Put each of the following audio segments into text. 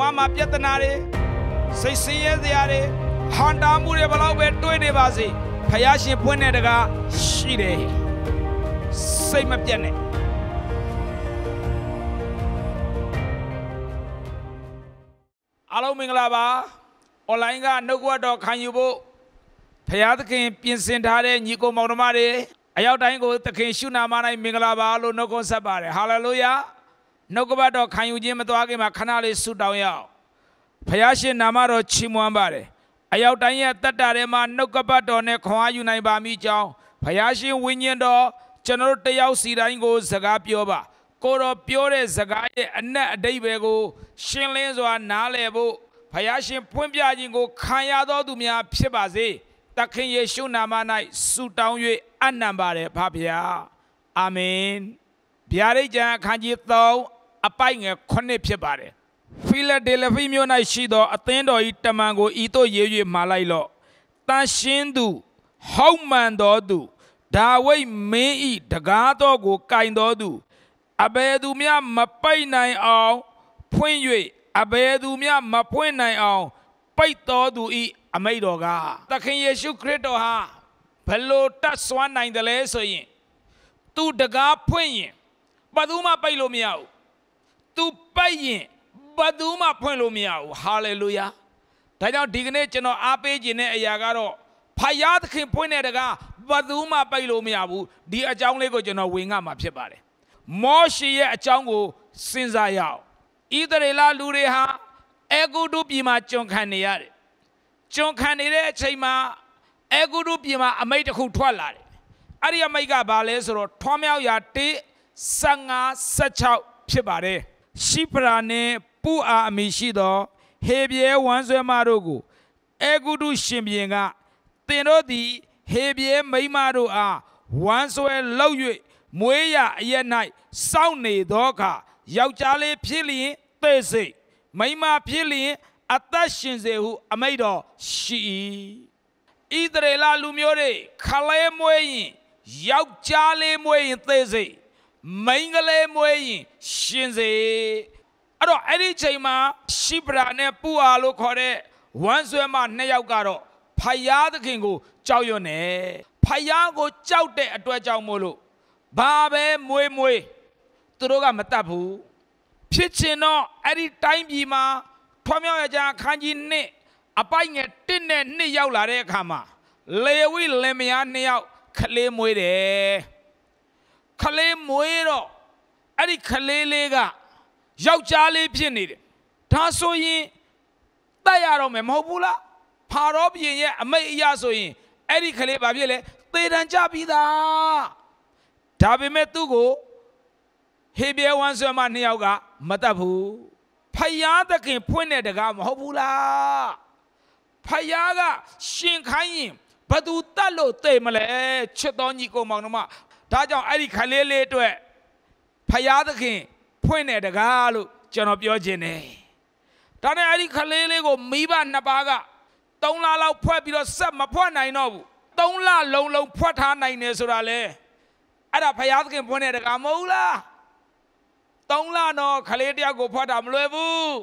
ဝမှာပြဿနာတွေစိတ်ဆင်းရဲစရာတွေဟန်တာမှုတွေဘလောက်ပဲတွေးနေပါစေဖယားရှင်ဖွင့်တဲ့တကားရှိတယ်စိတ်မပြတ်နဲ့အားလုံးမင်္ဂလာပါအွန်လိုင်းကနှုတ်ကပတ်တော်ခံယူဖို့ဖယားသခင်ပြင်ဆင်ထားတဲ့ညီကိုမောင်နှမတွေအရောက်တိုင်းကိုသခင်ရှုနာမ၌မင်္ဂလာပါလို့နှုတ်ခွန်းဆက်ပါတယ်ဟာလေလုယာနှုတ်ကပတ်တော်ခံယူခြင်းမသွားခင်မှာခဏလေးဆုတောင်းရအောင်ဖယားရှင်နာမတော်ချီးမွမ်းပါတယ်အရောက်တိုင်းရဲ့တတ်တာထဲမှာနှုတ်ကပတ်တော်နဲ့ခွန်အားယူနိုင်ပါမိကြောင်းဖယားရှင်ဝိညာဉ်တော်ကျွန်တော်တယောက်စီတိုင်းကိုစကားပြောပါကိုတော်ပြောတဲ့စကားရဲ့အနက်အတိတ်ပဲကိုရှင်းလင်းစွာနားလည်ဖို့ဖယားရှင်ဖွင့်ပြခြင်းကိုခံရသောသူများ ဖြစ်ပါစေတခင်ယေရှုနာမ၌ဆုတောင်း၍အနံပါတယ်ဖဖယားအာမင်ဗျာဒိတ်ကျမ်းအခန်းကြီး3အပိုက်ငယ်9ဖြစ်ပါတယ်ဖီလာဒေလဖီမြို့၌ရှိသောအသင်းတော်၏တမန်ကိုဤသို့ရေး၍မှာလိုက်လော့တန်ရှင်းသူဟောက်မှန်တော်သူဒါဝိတ်မင်းဤတကားတော်ကိုကင်တော်သူအဘယ်သူမျှမပိတ်နိုင်အောင် ဖွင့်၍အဘယ်သူမျှမဖွင့်နိုင်အောင် ပိတ်တော်သူဤအမိတ်တော်ကသခင်ယေရှုခရစ်တော်ဟာဘလို့တတ်စွမ်းနိုင်တယ်လဲဆိုရင် သူတကားဖွင့်ရင်ဘယ်သူမှပိတ်လို့မရဘူးသူပိုက်ရင်ဘသူမှဖွင့်လို့မရဘူးဟာလေလုယာဒါကြောင့်ဒီကနေ့ကျွန်တော်အားပေးခြင်းတဲ့အရာကတော့ဖယားသခင်ဖွင့်တဲ့တကားဘသူမှပိုက်လို့မရဘူးဒီအကြောင်းလေးကိုကျွန်တော်ဝင်ငါမှာဖြစ်ပါတယ်မောရှိရဲ့အကြောင်းကိုစဉ်းစားရအောင်ဣသရေလလူတွေဟာအေဂုတုပြည်မှာကျွန်ခံနေရတယ်ကျွန်ခံနေတဲ့အချိန်မှာအေဂုတုပြည်မှာအမိတ်တစ်ခုထွက်လာတယ်အဲ့ဒီအမိတ်ကဘာလဲဆိုတော့ထွားမြောက်ရာ1 15 16ဖြစ်ပါတယ်ရှိပရာနှင့်ပူအာအမိရှိသောဟေဘရဲဝမ်းဆွဲမတို့ကိုအေဂုတုရှင်ပြန်ကတင်တို့သည် ဟေဘရဲမိမတို့အားဝမ်းဆွဲလောက်၍မွေးရအရ၌စောင့်နေသောအခါယောက်ျားလေးဖြစ်လျင်သိစိတ်မိမဖြစ်လျင် အသက်ရှင်စေဟု အမိတော်ရှိ၏ဣသရေလလူမျိုးတွေခလဲမွေးရင်ယောက်ျားလေးမွေးရင်သိစိတ်မိန်ကလေးမွေးရင်ရှင်စေအဲ့တော့အဲ့ဒီချိန်မှာရှိပရာနဲ့ပူအာလို့ခေါ်တဲ့ဝမ်းဆွဲမနှစ်ယောက်ကတော့ဖယားသခင်ကိုကြောက်ရွံ့နေဖယားကိုကြောက်တဲ့အတွက်ကြောင့်မို့လို့ဘာပဲမွေးမွေးသူတို့ကမတတ်ဘူးဖြစ်ချင်တော့အဲ့ဒီတိုင်းပြည်မှာထွမြောက်ရကြခန်းကြီးနှစ်အပိုက်ငယ်တစ်နဲ့နှစ်ရောက်လာတဲ့အခါမှာလေဝိလင်မယားနှစ်ယောက်ခလေးမွေးတယ်ခလေးမွေးတော့အဲ့ဒီခလေးလေးကယောက်ျားလေးဖြစ်နေတယ်ဒါဆိုရင်တတ်ရတော့မယ်မဟုတ်ဘူးလားဖာရောဘုရင်ရဲ့အမိတ်အရာဆိုရင်အဲ့ဒီခလေးဘာဖြစ်လဲသေတံကြပြီးသားဒါပေမဲ့သူ့ကိုဟေဘရဲဝန်ဆွဲမနှစ်ယောက်ကမတတ်ဘူးဖယားသခင်ဖွင့်တဲ့တကားမဟုတ်ဘူးလားဖယားကရှင်ခိုင်းရင်ဘသူတတ်လို့သိမလဲချစ်တော်ညီကောင်မောင်တို့မဒါကြောင့်အဲ့ဒီခလေးလေးအတွက်ဖယားသခင် ဖွင့်တဲ့တကားလို့ကျွန်တော်ပြောခြင်းတယ်ဒါနဲ့အဲ့ဒီခလေးလေးကိုမိဘနှစ်ပါးက3လလောက်ဖွက်ပြီးတော့ဆက်မဖွက်နိုင်တော့ဘူး3လလုံးလုံးဖွက်ထားနိုင်တယ်ဆိုတာလေအဲ့ဒါဖယားသခင်ဖွင့်တဲ့တကားမဟုတ်လား3လတော့ခလေးတယောက်ကိုဖွက်တာမလွယ်ဘူး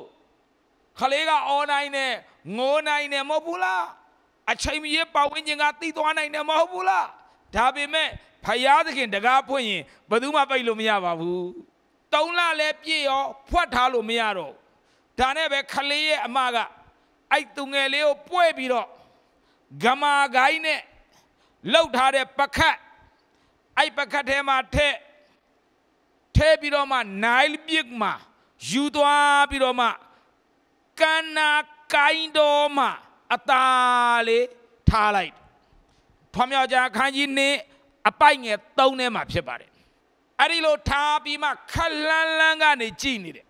ခလေးကအော်နိုင်တယ်ငိုးနိုင်တယ်မဟုတ်ဘူးလားအချိန်မီးပဝင်းကျင်ကတီးသွားနိုင်တယ်မဟုတ်ဘူးလားဒါပေမဲ့ဖယားသခင် တကားဖွင့်ရင်ဘယ်သူမှပိတ်လို့မရပါဘူးတုံးလလည်းပြည့်ရောဖွက်ထားလို့မရတော့ဒါနဲ့ပဲခလေးရဲ့အမကအဲ့သူငယ်လေးကိုပွဲ့ပြီးတော့ဂမာဂိုင်းနဲ့လှုပ်ထားတဲ့ပခတ်အဲ့ပခတ်ထဲမှာထည့်ထဲပြီးတော့မှ Nile မြစ်မှာယူသွားပြီးတော့မှကန္နာကိုင်းတော်မှာအตาလေးထားလိုက်ဖောင်မြောက်ကြခန်းကြီးနှစ်အပိုက်ငယ်၃ထဲမှာဖြစ်ပါတယ်အဲ့ဒီလိုထားပြီးမှခက်လန်းလန်းကနေကြည်နေတယ်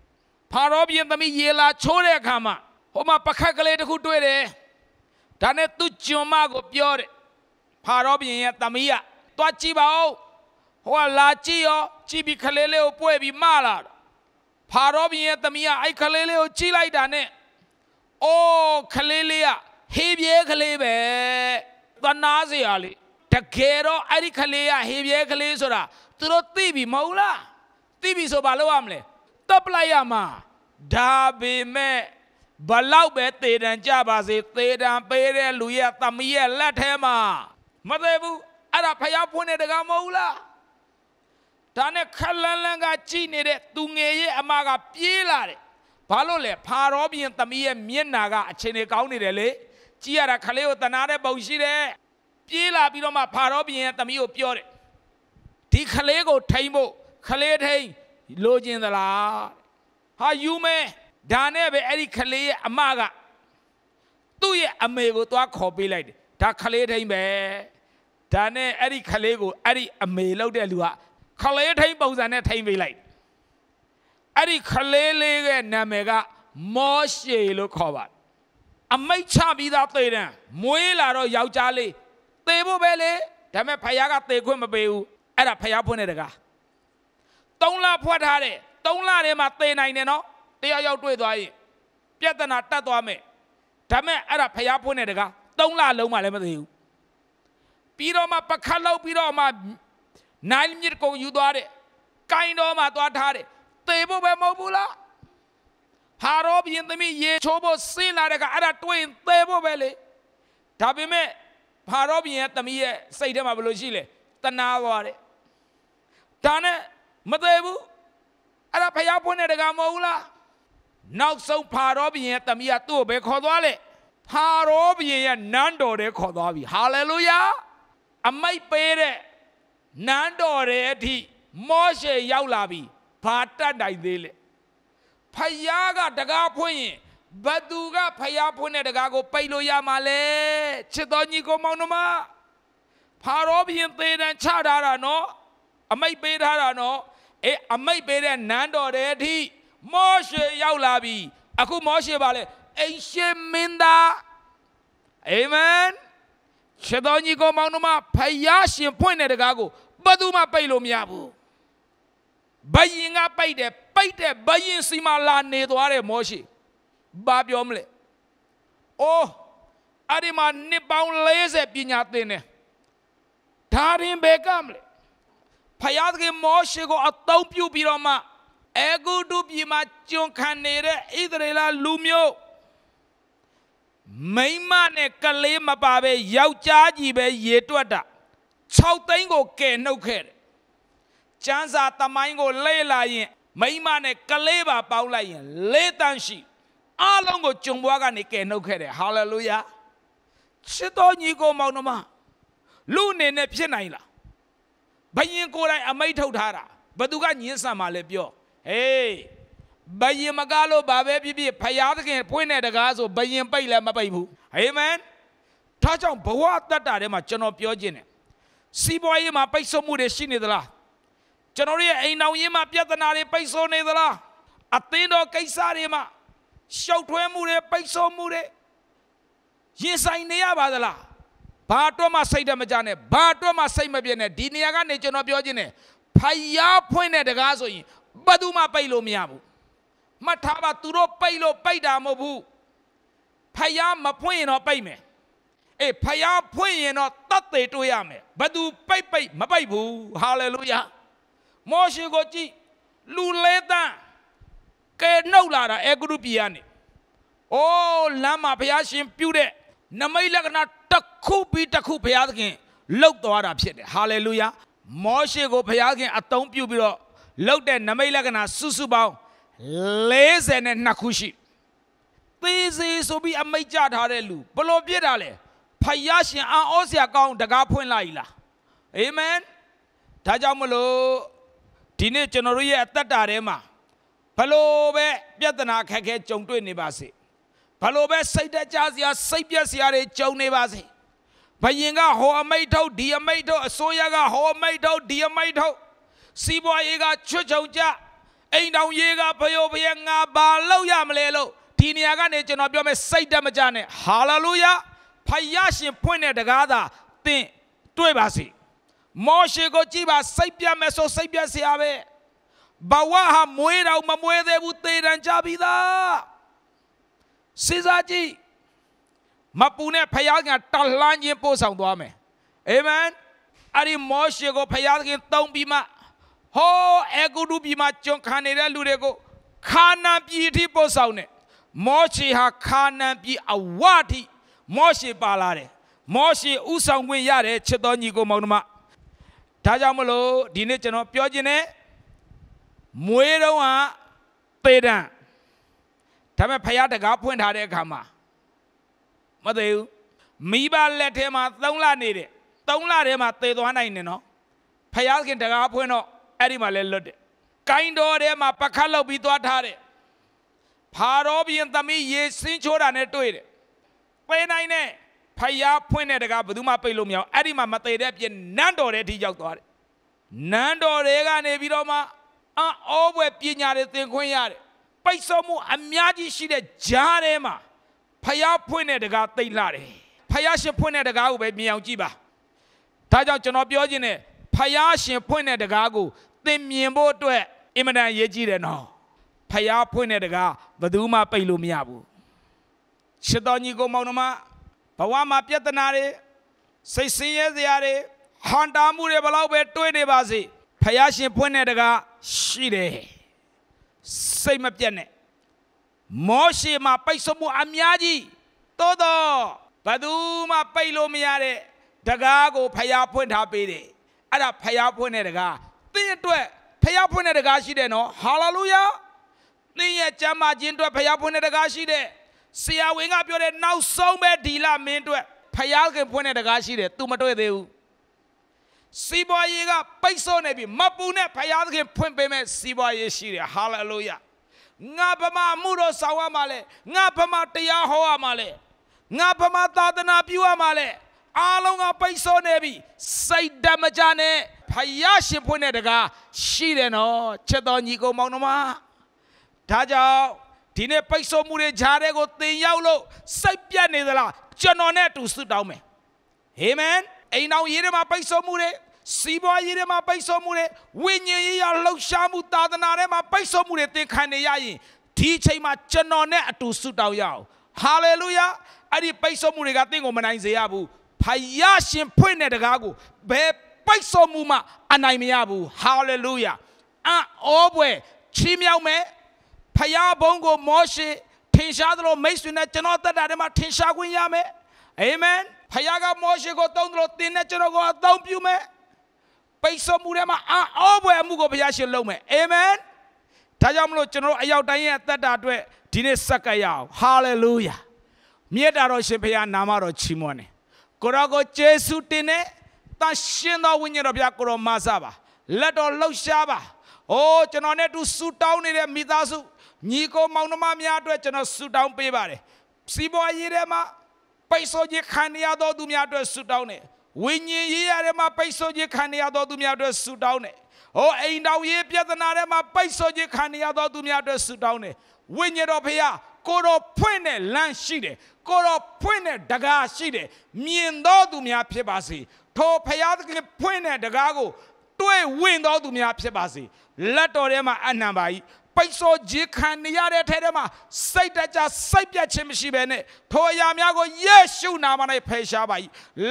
ဖာရောပြင်သမီးရေလာချိုးတဲ့အခါမှာဟိုမှာပခက်ကလေးတစ်ခုတွေ့တယ်ဒါနဲ့သူ့ကျွန်မကိုပြောတယ်ဖာရောပြင်ရဲ့သမီးကသွားကြည့်ပါဦးဟိုကလာကြည့်ရောကြည့်ပြီးခလေးလေးကိုပွေ့ပြီးမလာတော့ဖာရောပြင်ရဲ့သမီးကအဲ့ခလေးလေးကိုကြည့်လိုက်တာနဲ့အိုးခလေးလေးကဟေးပြဲခလေးပဲသနာစရာလေတကယ်တော့အဲ့ဒီခလေးကဟေပြဲခလေးဆိုတာသူတို့သိပြီမဟုတ်လားသိပြီဆိုဘာလုပ်ရမလဲတပ်ပလိုက်ရမှာဒါပေမဲ့ဘလောက်ပဲသေတံကြပါစေသေတံပေးတဲ့လူရဲ့သမီးရဲ့လက်ထဲမှာမသေးဘူးအဲ့ဒါဖျားဖွင့်တဲ့တကားမဟုတ်လားဒါနဲ့ခလန်းလန်းကကြည်နေတဲ့သူငယ်ရဲ့အမက ပြေးလာတယ်ဘာလို့လဲဖာရောပြင်သမီးရဲ့မျက်နာကအချိန်လေးကောင်းနေတယ်လေကြည့်ရတာခလေးကိုတနာတဲ့ပုံရှိတယ်ပြေးလာပြီးတော့မှဖာရောဘုရင်ကသမီးကိုပြောတယ်ဒီခလေးကို ထိမ့်ဖို့ခလေးထိမ့်လိုချင်သလားဟာယူမဲဒါနဲ့ပဲအဲ့ဒီခလေးရဲ့အမကသူ့ရဲ့အမေကိုသွားခေါ်ပေးလိုက်တယ်ဒါခလေးထိမ့်ပဲဒါနဲ့အဲ့ဒီခလေးကိုအဲ့ဒီအမေလောက်တဲ့လူကခလေးထိမ့်ပုံစံနဲ့ထိမ့်ပေးလိုက်အဲ့ဒီခလေးလေးရဲ့နာမည်ကမောရှေလို့ခေါ်ပါတယ်အမိတ်ချပြီးသားသေတယ်မွေးလာတော့ယောက်ျားလေးသေဖို့ပဲလေဒါပေမဲ့ဖယားကသေခွင့်မပေးဘူးအဲ့ဒါဖယားဖွင့်တဲ့တကားသုံးလဖွက်ထားတယ်သုံးလထဲမှာသေနိုင်တယ်နော်တယောက်ယောက်တွေ့သွားရင်ပြဿနာတက်သွားမယ်ဒါပေမဲ့အဲ့ဒါဖယားဖွင့်တဲ့တကားသုံးလလုံးမှလည်းမသေဘူးပြီးတော့မှပခတ်လောက်ပြီးတော့မှ နိုင်မြစ်ကိုယူသွားတယ်ကင်တော်မှသွားထားတယ်သေဖို့ပဲမဟုတ်ဘူးလားဟာရောဘုရင်သမီးရေချိုးဖို့ဆင်းလာတဲ့ကအဲ့ဒါတွေးရင်သေဖို့ပဲလေဒါပေမဲ့ဟာရောဘုရင်ရဲ့သမီးရဲ့စိတ်ထဲမှာဘယ်လိုရှိလဲတနာသွားတယ်ဒါနဲ့မသေးဘူးအဲ့ဒါဖျားပွင့်တဲ့တကမဟုတ်ဘူးလားနောက်ဆုံးဖာရောဘုရင်ရဲ့သမီးကသူ့ကိုပဲခေါ်သွားလေဖာရောဘုရင်ရဲ့နန်းတော်ထဲခေါ်သွားပြီဟာလေလုယာအမိတ်ပေးတဲ့နန်းတော်ထဲအထိမောရှေရောက်လာပြီဘာတတ်နိုင်သေးလဲဖယားကတကားဖွင့်ရင်ဘသူကဖယားဖွင့်တဲ့တကားကိုပိတ်လို့ရမှာလဲချစ်တော်ညီကိုမောင်နှမဖာရောဘုရင်သေတံချထားတာနော်အမိတ်ပေးထားတာနော်အေးအမိတ်ပေးတဲ့နန်းတော်တဲ့အထိမောရှေရောက်လာပြီအခုမောရှေပါလေအိရှင်မင်းသားအာမင်ချစ်တော်ညီကိုမောင်နှမဖယားရှင်ဖွင့်တဲ့တကားကိုဘသူမှပိတ်လို့မရဘူးဘယင်ကပိုက်တယ်ပိုက်တဲ့ဘယင်စီမာလာနေသွားတဲ့မောရှိဘာပြောမလဲအိုးအဲ့ဒီမှာနှစ်ပေါင်း40ပညာသင်တယ်ဒါရင်ဘယ်ကမလဲဖယားသခင်မောရှိကိုအတုံးပြုပြီးတော့မှအေဂုတုပြည်မှာကျွန်ခံနေတဲ့ဣသရေလလူမျိုးမိမနဲ့ကလေးမပါပဲယောက်ျားကြီးပဲရေတွက်တာ6သိန်းကိုကယ်နှုတ်ခဲ့တယ်ကျန်းစာတမိုင်းကိုလဲ့လာရင်မိမနဲ့ကလေးပါပေါင်းလိုက်ရင်လေးတန်းရှိအလုံးကိုကျုံပွားကနေကယ်နှုတ်ခဲ့တယ်ဟာလေလုယာချစ်တော်ညီကိုမောင်နှမလူအနေနဲ့ဖြစ်နိုင်လားဘယင်ကိုယ်တိုင်အမိတ်ထုတ်ထားတာဘသူကညင်းဆန်မှာလဲပြောဟေးဘယင်မကားလို့ဘာပဲဖြစ်ဖြစ်ဖယားသခင်ဖွင့်တဲ့တကားဆိုဘယင်ပိတ်လည်းမပိတ်ဘူးအာမင်ဒါကြောင့်ဘဝတတ္တာထဲမှာကျွန်တော်ပြောခြင်းတယ်စီးပွားရေးမှာပိတ်ဆို့မှုတွေရှိနေသလားကျွန်တော်ရဲ့အိမ်တော်ရင်းမှာပြဿနာတွေပိတ်ဆို့နေသလားအသင်းတော်ကိစ္စတွေမှာရှောက်ထွဲမှုတွေပိတ်ဆို့မှုတွေရင်ဆိုင်နေရပါသလားဘာအတွက်မှစိတ်တမကြနဲ့ဘာအတွက်မှစိတ်မပြည့်နဲ့ဒီနေရာကနေကျွန်တော်ပြောခြင်းနဲ့ဖယားဖွင့်တဲ့တကားဆိုရင်ဘယ်သူမှပိတ်လို့မရဘူးမှတ်ထားပါသူတို့ပိတ်လို့ပိတ်တာမဟုတ်ဘူးဖယားမဖွင့်ရင်တော့ပိတ်မယ်အေးဖယားဖွင့်ရင်တော့တတ်သေးတွေ့ရမယ်ဘယ်သူ ပိတ်ပိတ်မပိတ်ဘူးဟာလေလုယာမောရှေကိုကြည့်လူလဲတန်းကဲနှုတ်လာတာအဲဂရုပြည်ကနေအိုးလမ်းမှာဘုရားရှင် ပြုတဲ့နမိတ်လက္ခဏာတစ်ခုပြီးတစ်ခုဘုရားသခင်လှုပ်သွားတာဖြစ်တယ်ဟာလေလုယာမောရှေကိုဘုရားခင်အတုံးပြုပြီးတော့လှုပ်တဲ့နမိတ်လက္ခဏာစုစုပေါင်း42ခုရှိသေးစေဆိုပြီးအမိတ်ကြထားတဲ့လူဘလို့ပြစ်တာလဲဖယားရှင်အာဩစရာကောင်းတကားဖွင့်လိုက်လားအာမင်ဒါကြောင့်မလို့ဒီနေ့ကျွန်တော်တို့ရဲ့အသက်တာထဲမှာဘလို့ပဲပြဿနာခက်ခဲကြုံတွေ့နေပါစေဘလို့ပဲစိတ်တကြစရာစိတ်ပြက်စရာတွေကြုံနေပါစေဘယင်ကဟောအမိတ်ထုတ်ဒီအမိတ်ထုတ်အစိုးရကဟောအမိတ်ထုတ်ဒီအမိတ်ထုတ်စီးပွားရေးကချွတ်ချုံကြအိမ်တော်ရေးကဘယိုဘယငါဘာလောက်ရမလဲလို့ဒီနေရာကနေကျွန်တော်ပြောမယ်စိတ်တမကြနဲ့ဟာလေလုယာဖယားရှင်ဖွင့်တဲ့တကားသာသင်တွေ့ပါစေမောရှေကိုကြည့်ပါစိတ်ပြတ်မယ်ဆိုစိတ်ပြတ်စရာပဲဘဝဟာမွေးတော့မမွေးသေးဘူးသေတံကြပြီသားစဉ်းစားကြည့်မပူနဲ့ဖယားကတလှမ်းခြင်းပို့ဆောင်သွားမယ်အာမင်အဲ့ဒီမောရှေကိုဖယားခင်တုံးပြီးမှဟောအဂုဒုပြည်မှာကျွန်ခံနေတဲ့လူတွေကိုခါနာပြည်အထိပို့ဆောင်တယ်မောရှေဟာခါနာပြည်အဝအထိမောရှေပါလာတယ်မောရှေဥဆောင်ခွင့်ရတယ်ချစ်တော်ညီကိုမောင်နှမဒါကြောင့်မလို့ဒီနေ့ကျွန်တော်ပြောခြင်းနဲ့မွေးတော့ဟာသေတံဒါပေမဲ့ဖယားတကားဖွင့်ထားတဲ့အခါမှာမသိဘူးမိဘလက်ထဲမှာ၃လနေတယ်၃လထဲမှာသေသွားနိုင်တယ်နော်ဖယားခင်တကားဖွင့်တော့အဲ့ဒီမှာလဲလွတ်တယ်ကိုင်းတော်ထဲမှာပခတ်လောက်ပြီးသွားထားတယ်ဖာရောဘီရင်သမီးရေစင်းချိုးတာနဲ့တွေ့တယ်ပေးနိုင်တယ်ဖယားဖွင့်တဲ့တကားဘယ်သူမှပိတ်လို့မရအောင်အဲ့ဒီမှာမသေးတဲ့အပြင်နန်းတော်တဲ့ထိရောက်သွားတယ်နန်းတော်တွေကနေပြီးတော့မှအောအောပွဲပညာတွေသင်ခွင့်ရတယ်ပိတ်ဆို့မှု အများကြီးရှိတဲ့ဂျားထဲမှာဖယားဖွင့်တဲ့တကားသိမ့်လာတယ်ဖယားရှင် ဖွင့်တဲ့တကားကိုပဲမြင်အောင်ကြည့်ပါဒါကြောင့်ကျွန်တော်ပြောခြင်းနဲ့ဖယားရှင်ဖွင့်တဲ့တကားကိုသင်မြင်ဖို့အတွက်အင်မတန်ရည်ကြီးတယ်နော်ဖယားဖွင့်တဲ့တကားဘယ်သူမှ ပိတ်လို့မရဘူးရှစ်တော်ညီကိုမောင်နှမဘဝမှာပြဿနာတွေစိတ်ဆင်းရဲစရာတွေဟန်တာမှုတွေဘလောက်ပဲတွေးနေပါစေဖယားရှင်ဖွင့်တဲ့တကားရှိတယ်စိတ်မပြတ်နဲ့မောရှေမှာပိတ်ဆို့မှုအများကြီးသို့တော့ဘသူမှ ပိတ်လို့မရတဲ့တကားကိုဖယားဖွင့်ထားပေးတယ်အဲ့ဒါဖယားဖွင့်တဲ့တကားသင်အတွက်ဖယားဖွင့်တဲ့တကားရှိတယ်နော်ဟာလေလုယာသင်ရဲ့ကြမ်းမာခြင်းအတွက်ဖယားဖွင့်တဲ့တကားရှိတယ်ဆရာဝန်ကပြောတယ်နောက်ဆုံးပဲဒီလမင်းအတွက်ဖယားခင်ဖွင့်တဲ့တကားရှိတယ်။ तू မတွေ့သေးဘူး။စီးပွားရေးကပိတ်ဆို့နေပြီမပူနဲ့ဖယားခင်ဖွင့်ပေးမဲ့စီးပွားရေးရှိတယ်။ဟာလေလုယ။ငါဗမာမှုတော့ဆောင်ရမှာလေ။ငါဗမာတရားဟောရမှာလေ။ငါဗမာသာသနာပြုရမှာလေ။အားလုံးကပိတ်ဆို့နေပြီ။စိတ်ဓာတ်မကြနဲ့။ဖယားရှင်ဖွင့်တဲ့တကားရှိတယ်နော်။ချက်တော်ညီကောင်မောင်နှမ။ဒါကြောင့်ဒီနေ့ပိတ်ဆို့မှုတွေကြားတဲ့ကိုသင်ရောက်လို့စိတ်ပြတ်နေသလားကျွန်တော်နဲ့အတူဆုတောင်းမယ်အာမင်အိမ်တော်ရေးထဲမှာပိတ်ဆို့မှုတွေစီးပွားရေးထဲမှာပိတ်ဆို့မှုတွေဝိညာဉ်ရေးရလှုပ်ရှားမှုသာသနာထဲမှာပိတ်ဆို့မှုတွေသင်ခံနေရရင်ဒီချိန်မှာကျွန်တော်နဲ့အတူဆုတောင်းရအောင်ဟာလေလုယာအဲ့ဒီပိတ်ဆို့မှုတွေကသင်ကိုမနိုင်စေရဘူးဖယားရှင်ဖွင့်တဲ့တကားကိုဘယ်ပိတ်ဆို့မှုမှအနိုင်မရဘူးဟာလေလုယာအံ့ဩပွဲချီးမြှောက်မယ်ဖျားဘုံကိုမောရှေထင်ရှားသလိုမိတ်ဆွေနဲ့ကျွန်တော်တက်တာတွေမှာထင်ရှားခွင့်ရမယ်အာမင်ဖျားကမောရှေကိုတုံးသလိုသင်နဲ့ကျွန်တော်ကိုအသုံးပြုမယ်ပိတ်ဆို့မှုတွေမှာအောဘွယ်မှုကိုဖျားရှင်လုပ်မယ်အာမင်ဒါကြောင့်မလို့ကျွန်တော်အရောက်တိုင်းရဲ့အသက်တာအတွက်ဒီနေ့ဆက်ကရအောင်ဟာလေလုယာမြတ်တာတော်ရှင်ဖျားနာမတော်ချီးမွမ်းတယ်ကိုရောကိုယေရှုတင်နဲ့တန်ရှင်သောဝိညာဉ်တော်ဖျားကိုရောမဆပါလက်တော်လှုပ်ရှားပါအိုးကျွန်တော်နဲ့တူဆူတောင်းနေတဲ့မိသားစုညီကိုမောင်နှမများအတွက်ကျွန်တော်ဆုတောင်းပေးပါတယ်စီးပွားရေးထဲမှာပိတ်ဆို့ခြင်းခံရသောသူများအတွက်ဆုတောင်းတယ်ဝိညာဉ်ရေးရထဲမှာပိတ်ဆို့ခြင်းခံရသောသူများအတွက်ဆုတောင်းတယ်ဟောအိမ်တော်ရေးပြဿနာထဲမှာပိတ်ဆို့ခြင်းခံရသောသူများအတွက်ဆုတောင်းတယ်ဝိညာဉ်တော်ဖရာကိုတော်ဖွင့်တဲ့လမ်းရှိတယ်ကိုတော်ဖွင့်တဲ့တကားရှိတယ်မြင်သောသူများဖြစ်ပါစေထိုဖရာသခင် ဖွင့်တဲ့တကားကိုတွေ့ဝင်သောသူများဖြစ်ပါစေလက်တော်ထဲမှာအနံပါကြီးပိတ်ဆို့ခြင်းခံနေရတဲ့ထဲထဲမှာစိတ်တကြစိတ်ပြတ်ခြင်းမရှိဘဲနဲ့ထိုအရာများကိုယေရှုနာမ၌ဖယ်ရှားပါ၏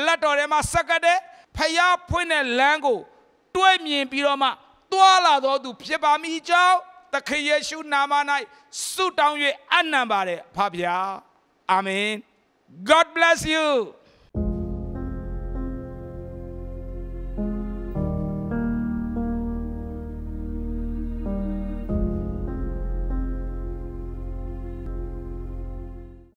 လက်တော်ထဲမှာဆက်ကတဲ့ဖျားဖွင့်တဲ့လမ်းကို တွေ့မြင်ပြီးတော့မှသွာလာတော်သူ ဖြစ်ပါမိကြောင်းသခင်ယေရှုနာမ၌ဆုတောင်း၍အနံပါတယ်ဖပါဗျာအာမင် God bless you